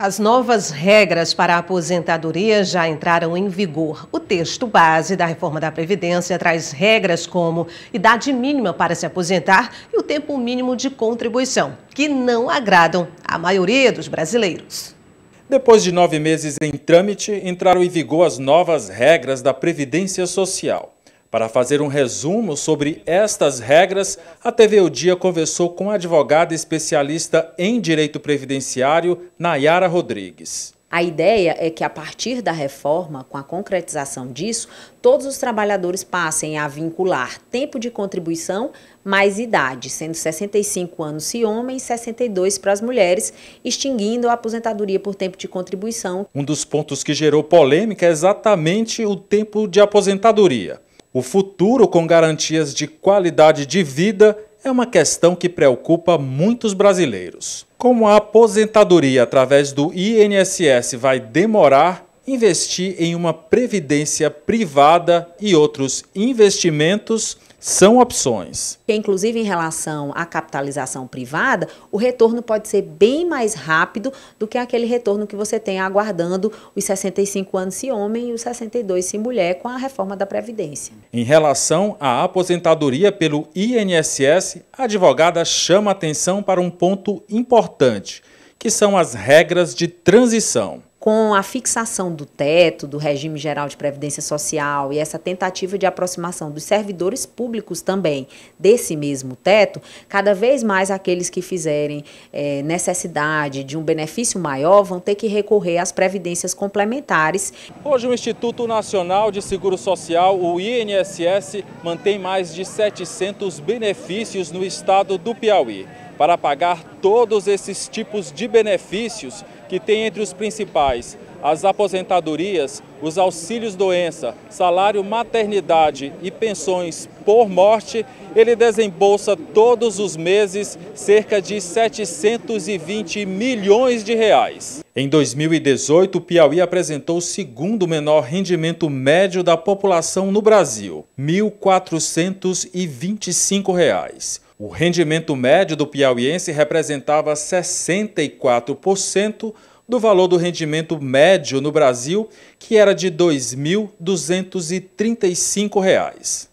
As novas regras para a aposentadoria já entraram em vigor. O texto base da reforma da Previdência traz regras como idade mínima para se aposentar e o tempo mínimo de contribuição, que não agradam à maioria dos brasileiros. Depois de nove meses em trâmite, entraram em vigor as novas regras da Previdência Social. Para fazer um resumo sobre estas regras, a TV O Dia conversou com a advogada especialista em direito previdenciário, Nayara Rodrigues. A ideia é que a partir da reforma, com a concretização disso, todos os trabalhadores passem a vincular tempo de contribuição mais idade, sendo 65 anos se homem e 62 para as mulheres, extinguindo a aposentadoria por tempo de contribuição. Um dos pontos que gerou polêmica é exatamente o tempo de aposentadoria. O futuro com garantias de qualidade de vida é uma questão que preocupa muitos brasileiros. Como a aposentadoria através do INSS vai demorar, investir em uma previdência privada e outros investimentos são opções. Inclusive, em relação à capitalização privada, o retorno pode ser bem mais rápido do que aquele retorno que você tem aguardando os 65 anos se homem e os 62 se mulher com a reforma da Previdência. Em relação à aposentadoria pelo INSS, a advogada chama atenção para um ponto importante, que são as regras de transição com a fixação do teto, do regime geral de previdência social e essa tentativa de aproximação dos servidores públicos também desse mesmo teto, cada vez mais aqueles que fizerem é, necessidade de um benefício maior vão ter que recorrer às previdências complementares. Hoje o Instituto Nacional de Seguro Social, o INSS, mantém mais de 700 benefícios no estado do Piauí para pagar todos esses tipos de benefícios que tem entre os principais as aposentadorias, os auxílios doença, salário maternidade e pensões por morte, ele desembolsa todos os meses cerca de 720 milhões de reais. Em 2018, o Piauí apresentou o segundo menor rendimento médio da população no Brasil, R$ 1.425. O rendimento médio do piauiense representava 64% do valor do rendimento médio no Brasil, que era de R$ 2.235.